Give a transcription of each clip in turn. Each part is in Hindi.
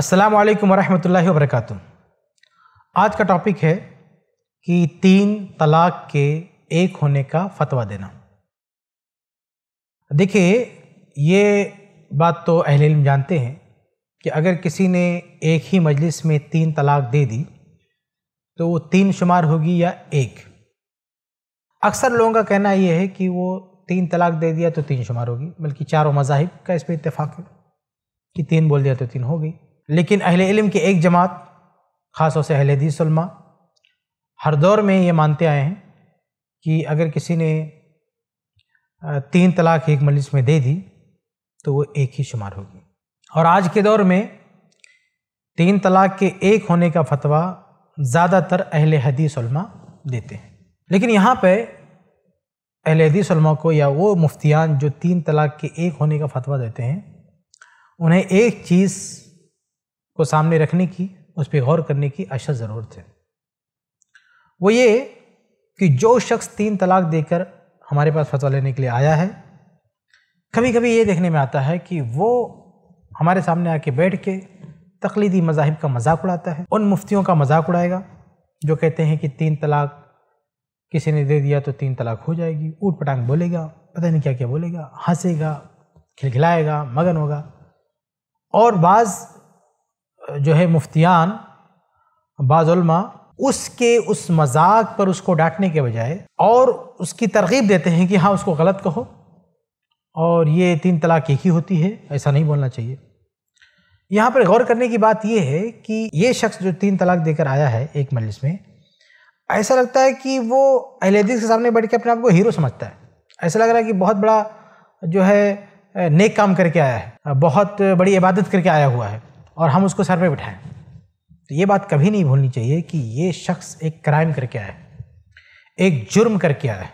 अस्सलाम वालेकुम वरहमतुल्लाहि वबरकatuh आज का टॉपिक है कि तीन तलाक के एक होने का फतवा देना देखिए ये बात तो अहल इल्म जानते हैं कि अगर किसी ने एक ही मजलिस में तीन तलाक दे दी तो वो तीन शुमार होगी या एक अक्सर लोगों का कहना ये है कि वो तीन तलाक दे दिया तो तीन शुमार होगी बल्कि चारों मजाहिब का इस पर इतफाक़ है कि तीन बोल दिया तो तीन हो गई लेकिन अहले इल्म की एक जमात ख़ास तौर से अहल हदीसलमा हर दौर में ये मानते आए हैं कि अगर किसी ने तीन तलाक एक मजलिस में दे दी तो वो एक ही शुमार होगी और आज के दौर में तीन तलाक के एक होने का फतवा ज़्यादातर अहल हदीसलमा देते हैं लेकिन यहाँ पे अहल हदीसलमा को या वो मुफ्तियान जो तीन तलाक के एक होने का फतवा देते हैं उन्हें एक चीज़ को सामने रखने की उस पर गौर करने की अशद ज़रूरत है वो ये कि जो शख्स तीन तलाक देकर हमारे पास फतवा लेने के लिए आया है कभी कभी ये देखने में आता है कि वो हमारे सामने आके बैठ के तकलीदी मजाहब का मजाक उड़ाता है उन मुफ्तियों का मजाक उड़ाएगा जो कहते हैं कि तीन तलाक किसी ने दे दिया तो तीन तलाक हो जाएगी ऊट पटांग बोलेगा पता नहीं क्या क्या बोलेगा हंसेगा खिलखिलाएगा मगन होगा और बाज़ जो है मुफ्तियान बाज़ुलमा उसके उस मजाक पर उसको डांटने के बजाय और उसकी तरगीब देते हैं कि हाँ उसको गलत कहो और ये तीन तलाक एक ही होती है ऐसा नहीं बोलना चाहिए यहाँ पर गौर करने की बात यह है कि ये शख्स जो तीन तलाक देकर आया है एक मजलिस में ऐसा लगता है कि वो अहलेदी के सामने बैठ के अपने आप को हीरो समझता है ऐसा लग रहा है कि बहुत बड़ा जो है नेक काम करके आया है बहुत बड़ी इबादत करके आया हुआ है और हम उसको सर पर बिठाएं तो ये बात कभी नहीं भूलनी चाहिए कि ये शख्स एक क्राइम करके आया है एक जुर्म करके आया है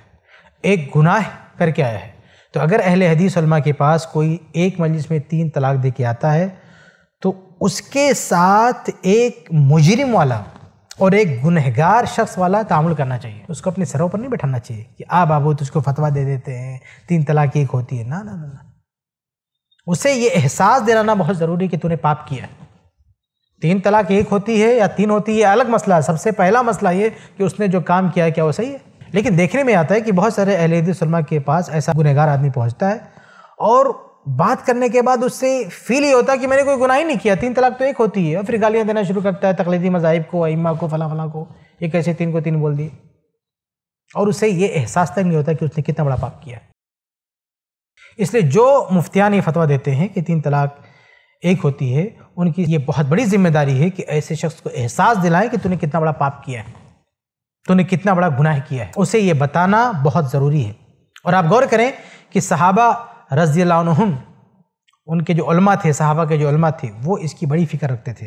एक गुनाह करके आया है तो अगर अहले हदीस के पास कोई एक मजलिस में तीन तलाक दे के आता है तो उसके साथ एक मुजरिम वाला और एक गुनहगार शख्स वाला तामुल करना चाहिए उसको अपने सरों पर नहीं बैठाना चाहिए कि आ बाबू तुझको फतवा दे देते हैं तीन तलाक एक होती है ना ना ना ना उसे ये एहसास दिलाना बहुत ज़रूरी कि तूने पाप किया है तीन तलाक एक होती है या तीन होती है अलग मसला है सबसे पहला मसला ये कि उसने जो काम किया है क्या वो सही है लेकिन देखने में आता है कि बहुत सारे अहलदमा के पास ऐसा गुनहगार आदमी पहुँचता है और बात करने के बाद उससे फील ही होता है कि मैंने कोई गुनाह ही नहीं किया तीन तलाक तो एक होती है और फिर गालियाँ देना शुरू करता है तकलीदी मजाहब को अम्मा को फला फला को ये कैसे तीन को तीन बोल दिए और उसे ये एहसास तक नहीं होता कि उसने कितना बड़ा पाप किया इसलिए जो मुफ्तियान ये फतवा देते हैं कि तीन तलाक एक होती है उनकी ये बहुत बड़ी जिम्मेदारी है कि ऐसे शख्स को एहसास दिलाएं कि तूने कितना बड़ा पाप किया है तूने कितना बड़ा गुनाह किया है उसे ये बताना बहुत ज़रूरी है और आप गौर करें कि सहाबा रजी उनके जो उलमा थे सहाबा के जो उलमा थे वो इसकी बड़ी फ़िक्र रखते थे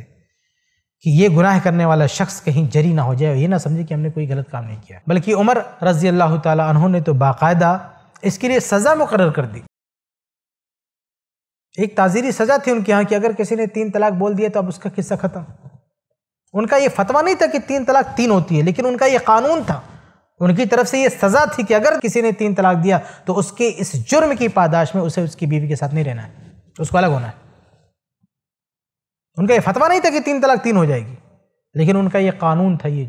कि ये गुनाह करने वाला शख्स कहीं जरी ना हो जाए ये ना समझे कि हमने कोई गलत काम नहीं किया बल्कि उमर रजी अल्लाह तहों ने तो बाकायदा इसके लिए सज़ा मुकर कर दी एक ताजीरी सज़ा थी उनके यहाँ कि अगर किसी ने तीन तलाक बोल दिया तो अब उसका किस्सा ख़त्म उनका ये फतवा नहीं था कि तीन तलाक तीन होती है लेकिन उनका ये कानून था उनकी तरफ से ये सज़ा थी कि अगर किसी ने तीन तलाक दिया तो उसके इस जुर्म की पादाश में उसे उसकी बीवी के साथ नहीं रहना है उसको अलग होना है उनका ये फतवा नहीं था कि तीन तलाक तीन हो जाएगी लेकिन उनका ये कानून था ये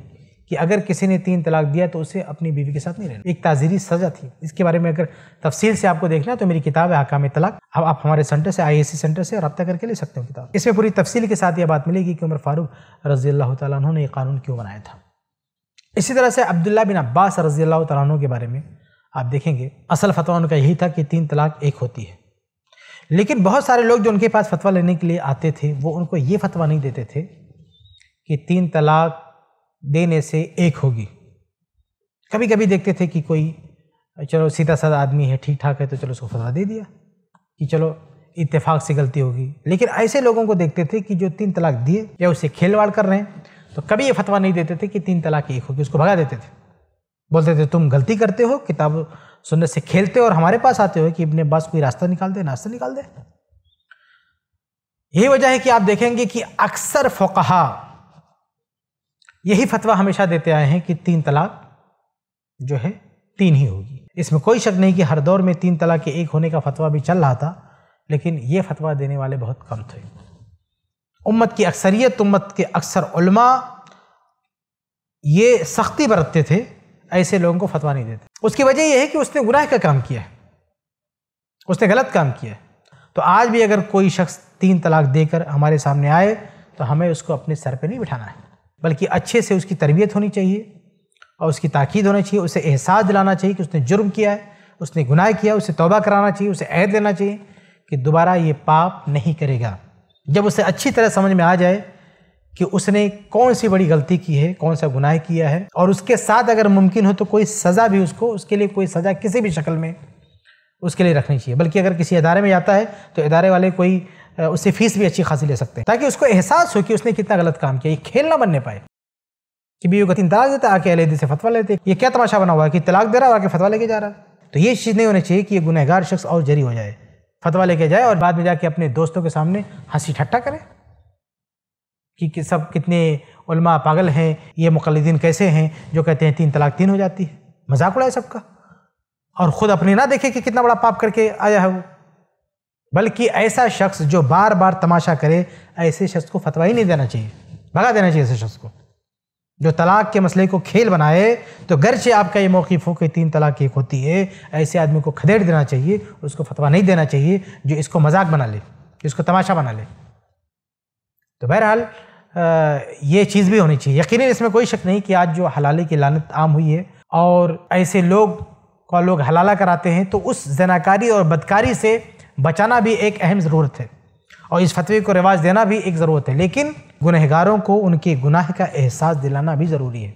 कि अगर किसी ने तीन तलाक दिया तो उसे अपनी बीवी के साथ नहीं रहना एक ताजीरी सजा थी इसके बारे में अगर तफसील से आपको देखना है तो मेरी किताब है हकाम तलाक अब आप हमारे सेंटर से आई सेंटर से रब्ता करके ले सकते हो किताब इसमें पूरी तफसील के साथ यह बात मिलेगी कि उमर फारूक रजी अल्लाह तु ने ये कानून क्यों बनाया था इसी तरह से अब्दुल्ला बिन अब्बास रजी अल्लाह तु के बारे में आप देखेंगे असल फतवा उनका यही था कि तीन तलाक एक होती है लेकिन बहुत सारे लोग जो उनके पास फतवा लेने के लिए आते थे वो उनको ये फतवा नहीं देते थे कि तीन तलाक देने से एक होगी कभी कभी देखते थे कि कोई चलो सीधा साधा आदमी है ठीक ठाक है तो चलो उसको फतवा दे दिया कि चलो इत्तेफाक से गलती होगी लेकिन ऐसे लोगों को देखते थे कि जो तीन तलाक दिए या उसे खेलवाड़ कर रहे हैं तो कभी ये फतवा नहीं देते थे कि तीन तलाक एक होगी उसको भगा देते थे बोलते थे तुम गलती करते हो किताब सुनने से खेलते हो और हमारे पास आते हो कि अपने पास कोई रास्ता निकाल दे नाश्ता निकाल दे यही वजह है कि आप देखेंगे कि अक्सर फोकहा यही फतवा हमेशा देते आए हैं कि तीन तलाक जो है तीन ही होगी इसमें कोई शक नहीं कि हर दौर में तीन तलाक के एक होने का फतवा भी चल रहा था लेकिन ये फतवा देने वाले बहुत कम थे उम्मत की अक्सरियत उम्मत के अक्सर उलमा ये सख्ती बरतते थे ऐसे लोगों को फतवा नहीं देते उसकी वजह यह है कि उसने गुनाह का काम किया है उसने गलत काम किया है तो आज भी अगर कोई शख्स तीन तलाक देकर हमारे सामने आए तो हमें उसको अपने सर पे नहीं बिठाना है बल्कि अच्छे से उसकी तरबियत होनी चाहिए और उसकी ताक़ीद होनी चाहिए उसे एहसास दिलाना चाहिए कि उसने जुर्म किया है उसने गुनाह किया उसे तोबा कराना चाहिए उसे ऐद लेना चाहिए कि दोबारा ये पाप नहीं करेगा जब उसे अच्छी तरह समझ में आ जाए कि उसने कौन सी बड़ी गलती की है कौन सा गुनाह किया है और उसके साथ अगर मुमकिन हो तो कोई सज़ा भी उसको उसके लिए कोई सज़ा किसी भी शक्ल में उसके लिए रखनी चाहिए बल्कि अगर किसी अदारे में जाता है तो अदारे वाले कोई उससे फीस भी अच्छी खासी ले सकते हैं ताकि उसको एहसास हो कि उसने कितना गलत काम किया ये खेल ना बनने पाए कि बीवी को तीन तलाक देता आके अलहदी से फतवा लेते ये क्या तमाशा बना हुआ है कि तलाक दे रहा है आके फतवा लेके जा रहा है तो ये चीज़ नहीं होनी चाहिए कि ये गुनहगार शख्स और जरी हो जाए फतवा लेके जाए और बाद में जाके अपने दोस्तों के सामने हंसी ठट्टा करे कि, सब कितने उलमा पागल हैं ये मुकलदीन कैसे हैं जो कहते हैं तीन तलाक तीन हो जाती है मजाक उड़ाए सबका और ख़ुद अपने ना देखे कि कितना बड़ा पाप करके आया है वो बल्कि ऐसा शख्स जो बार बार तमाशा करे ऐसे शख्स को फतवा ही नहीं देना चाहिए भगा देना चाहिए ऐसे शख्स को जो तलाक के मसले को खेल बनाए तो से आपका ये मौकीफ हो कि तीन तलाक एक होती है ऐसे आदमी को खदेड़ देना चाहिए उसको फतवा नहीं देना चाहिए जो इसको मजाक बना ले इसको तमाशा बना ले तो बहरहाल ये चीज़ भी होनी चाहिए यकीन इसमें कोई शक नहीं कि आज जो हलाले की लानत आम हुई है और ऐसे लोग को लोग हलाला कराते हैं तो उस जनाकारी और बदकारी से बचाना भी एक अहम ज़रूरत है और इस फतवे को रिवाज देना भी एक ज़रूरत है लेकिन गुनहगारों को उनके गुनाह का एहसास दिलाना भी ज़रूरी है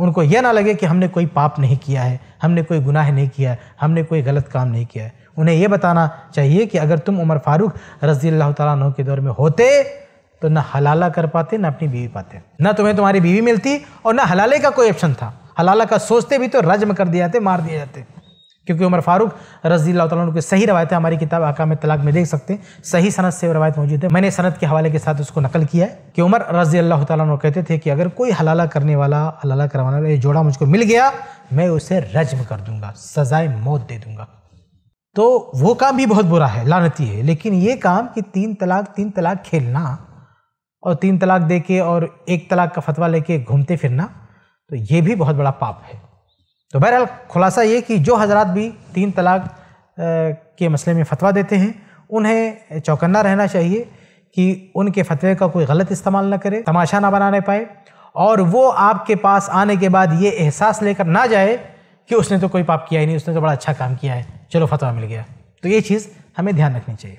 उनको यह ना लगे कि हमने कोई पाप नहीं किया है हमने कोई गुनाह नहीं किया है हमने कोई गलत काम नहीं किया है उन्हें यह बताना चाहिए कि अगर तुम उमर फारूक रजी अल्लाह तु के दौर में होते तो ना हलाला कर पाते ना अपनी बीवी पाते ना तुम्हें तुम्हारी बीवी मिलती और ना हलाले का कोई ऑप्शन था हलाला का सोचते भी तो रजम कर दिया जाते मार दिए जाते क्योंकि उमर फारूक रजी तुम की सही रवायतें हमारी किताब अकाम तलाक में देख सकते हैं सही सनत से रवायत मौजूद है मैंने सनत के हवाले के साथ उसको नकल किया है कि उमर रजी अल्लाह तुम कहते थे कि अगर कोई हलाला करने वाला हलाला करवाने वाला ये जोड़ा मुझको मिल गया मैं उसे रजम कर दूंगा सजाए मौत दे दूंगा तो वो काम भी बहुत बुरा है लानती है लेकिन ये काम कि तीन तलाक तीन तलाक खेलना और तीन तलाक दे के और एक तलाक का फतवा लेके घूमते फिरना तो ये भी बहुत बड़ा पाप है तो बहरहाल खुलासा ये कि जो हजरत भी तीन तलाक के मसले में फतवा देते हैं उन्हें चौकन्ना रहना चाहिए कि उनके फतवे का कोई गलत इस्तेमाल ना करे तमाशा ना बनाने पाए और वो आपके पास आने के बाद ये एहसास लेकर ना जाए कि उसने तो कोई पाप किया ही नहीं उसने तो बड़ा अच्छा काम किया है चलो फतवा मिल गया तो ये चीज़ हमें ध्यान रखनी चाहिए